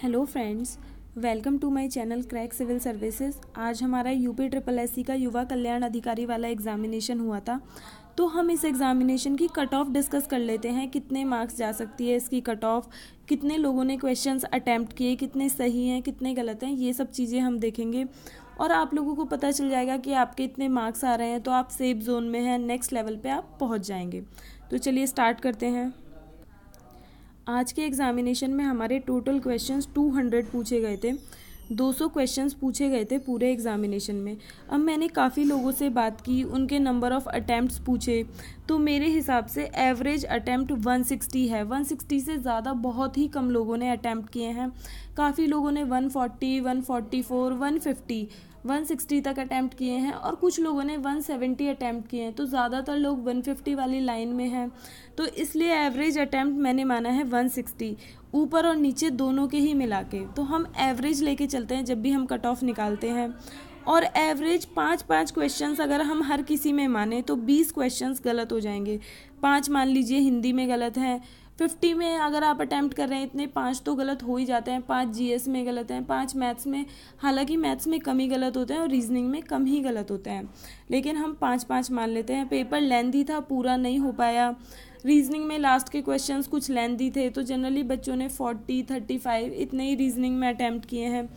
hello friends welcome to my channel crack civil services आज हमारा UP triple S का युवा कल्याण अधिकारी वाला एग्जामिनेशन हुआ था तो हम इस एग्ज़ामिनेशन की कट ऑफ डिस्कस कर लेते हैं कितने मार्क्स जा सकती है इसकी कट ऑफ कितने लोगों ने क्वेश्चंस अटैम्प्ट किए कितने सही हैं कितने गलत हैं ये सब चीज़ें हम देखेंगे और आप लोगों को पता चल जाएगा कि आपके इतने मार्क्स आ रहे हैं तो आप सेफ जोन में हैं नेक्स्ट लेवल पर आप पहुँच जाएंगे तो चलिए स्टार्ट करते हैं आज के एग्जामिनेशन में हमारे टोटल क्वेश्चंस 200 पूछे गए थे 200 क्वेश्चंस पूछे गए थे पूरे एग्जामिनेशन में अब मैंने काफ़ी लोगों से बात की उनके नंबर ऑफ़ अटैम्प्ट्स पूछे तो मेरे हिसाब से एवरेज अटैम्प्ट 160 है 160 से ज़्यादा बहुत ही कम लोगों ने अटैम्प्ट किए हैं काफ़ी लोगों ने 140, 144, 150 160 तक अटैम्प्ट किए हैं और कुछ लोगों ने 170 अटैम्प्ट किए हैं तो ज़्यादातर लोग 150 वाली लाइन में हैं तो इसलिए एवरेज अटैम्प्ट मैंने माना है 160 ऊपर और नीचे दोनों के ही मिला के तो हम एवरेज लेके चलते हैं जब भी हम कट ऑफ निकालते हैं और एवरेज पाँच पाँच क्वेश्चन अगर हम हर किसी में माने तो बीस क्वेश्चन गलत हो जाएंगे पाँच मान लीजिए हिंदी में गलत हैं फिफ्टी में अगर आप अटैम्प्ट कर रहे हैं इतने पाँच तो गलत हो ही जाते हैं पाँच जी में गलत हैं पाँच मैथ्स में हालांकि मैथ्स में कम ही गलत होते हैं और रीजनिंग में कम ही गलत होते हैं लेकिन हम पाँच पाँच मान लेते हैं पेपर लेंदी था पूरा नहीं हो पाया रीजनिंग में लास्ट के क्वेश्चंस कुछ लेंदी थे तो जनरली बच्चों ने फोर्टी थर्टी फाइव इतने ही रीजनिंग में अटैम्प्ट किए हैं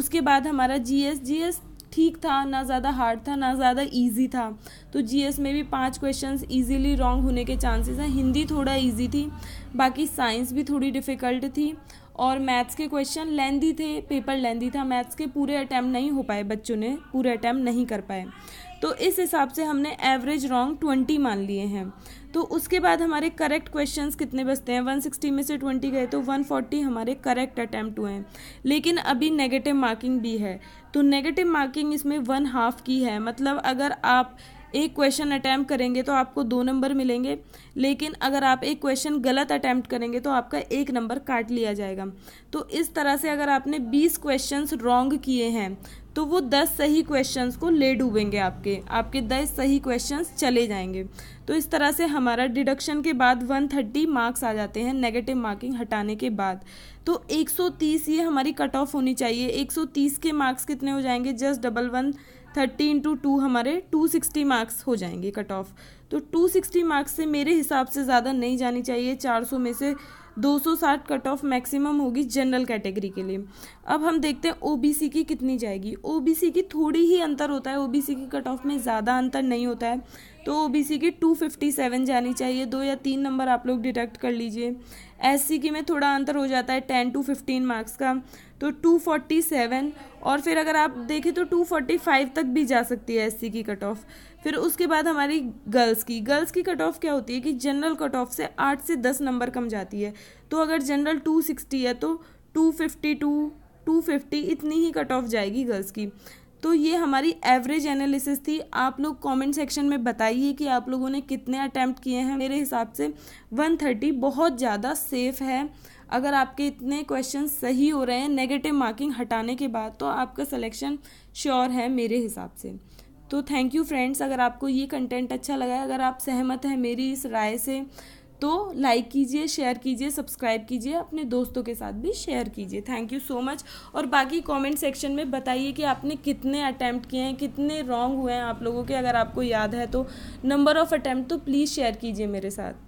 उसके बाद हमारा जीएस जीएस ठीक था ना ज़्यादा हार्ड था ना ज़्यादा ईजी था तो जी में भी पाँच क्वेश्चन ईजिली रॉन्ग होने के चांसेस हैं हिंदी थोड़ा ईजी थी बाकी साइंस भी थोड़ी डिफ़िकल्ट थी और मैथ्स के क्वेश्चन लेंदी थे पेपर लेंदी था मैथ्स के पूरे अटैम्प्ट नहीं हो पाए बच्चों ने पूरे अटैम्प्ट नहीं कर पाए तो इस हिसाब से हमने एवरेज रॉन्ग ट्वेंटी मान लिए हैं तो उसके बाद हमारे करेक्ट क्वेश्चन कितने बचते हैं वन सिक्सटी में से ट्वेंटी गए तो वन फोर्टी हमारे करेक्ट अटैम्प्ट हुए हैं लेकिन अभी नेगेटिव मार्किंग भी है तो नेगेटिव मार्किंग इसमें वन हाफ की है मतलब अगर आप एक क्वेश्चन अटैम्प्ट करेंगे तो आपको दो नंबर मिलेंगे लेकिन अगर आप एक क्वेश्चन गलत अटैम्प्ट करेंगे तो आपका एक नंबर काट लिया जाएगा तो इस तरह से अगर आपने बीस क्वेश्चन रॉन्ग किए हैं तो वो दस सही क्वेश्चंस को ले डूबेंगे आपके आपके दस सही क्वेश्चंस चले जाएंगे तो इस तरह से हमारा डिडक्शन के बाद 130 मार्क्स आ जाते हैं नेगेटिव मार्किंग हटाने के बाद तो 130 ये हमारी कट ऑफ होनी चाहिए 130 के मार्क्स कितने हो जाएंगे just double one thirty into two हमारे टू सिक्सटी मार्क्स हो जाएंगे कट ऑफ तो 260 मार्क्स से मेरे हिसाब से ज़्यादा नहीं जानी चाहिए 400 में से 260 कट ऑफ मैक्सिमम होगी जनरल कैटेगरी के लिए अब हम देखते हैं ओबीसी की कितनी जाएगी ओबीसी की थोड़ी ही अंतर होता है ओबीसी की कट ऑफ में ज़्यादा अंतर नहीं होता है तो ओबीसी की 257 जानी चाहिए दो या तीन नंबर आप लोग डिटेक्ट कर लीजिए एस की में थोड़ा अंतर हो जाता है टेन टू फिफ्टीन मार्क्स का तो 247 और फिर अगर आप देखें तो 245 तक भी जा सकती है एस की कट ऑफ फिर उसके बाद हमारी गर्ल्स गर्ल्स की गर्ल्स की कट ऑफ क्या होती है कि जनरल कट ऑफ से आठ से दस नंबर कम जाती है तो अगर जनरल टू सिक्सटी है तो two fifty two two fifty इतनी ही कट ऑफ जाएगी गर्ल्स की तो ये हमारी एवरेज एनालिसिस थी आप लोग कमेंट सेक्शन में बताइए कि आप लोगों ने कितने अटैम्प्ट किए हैं मेरे हिसाब से 130 बहुत ज़्यादा सेफ है अगर आपके इतने क्वेश्चन सही हो रहे हैं नेगेटिव मार्किंग हटाने के बाद तो आपका सिलेक्शन श्योर है मेरे हिसाब से तो थैंक यू फ्रेंड्स अगर आपको ये कंटेंट अच्छा लगा है अगर आप सहमत हैं मेरी इस राय से तो लाइक कीजिए शेयर कीजिए सब्सक्राइब कीजिए अपने दोस्तों के साथ भी शेयर कीजिए थैंक यू सो मच और बाकी कमेंट सेक्शन में बताइए कि आपने कितने अटैम्प्ट किए हैं कितने रॉन्ग हुए हैं आप लोगों के अगर आपको याद है तो नंबर ऑफ़ अटैम्प्ट तो प्लीज़ शेयर कीजिए मेरे साथ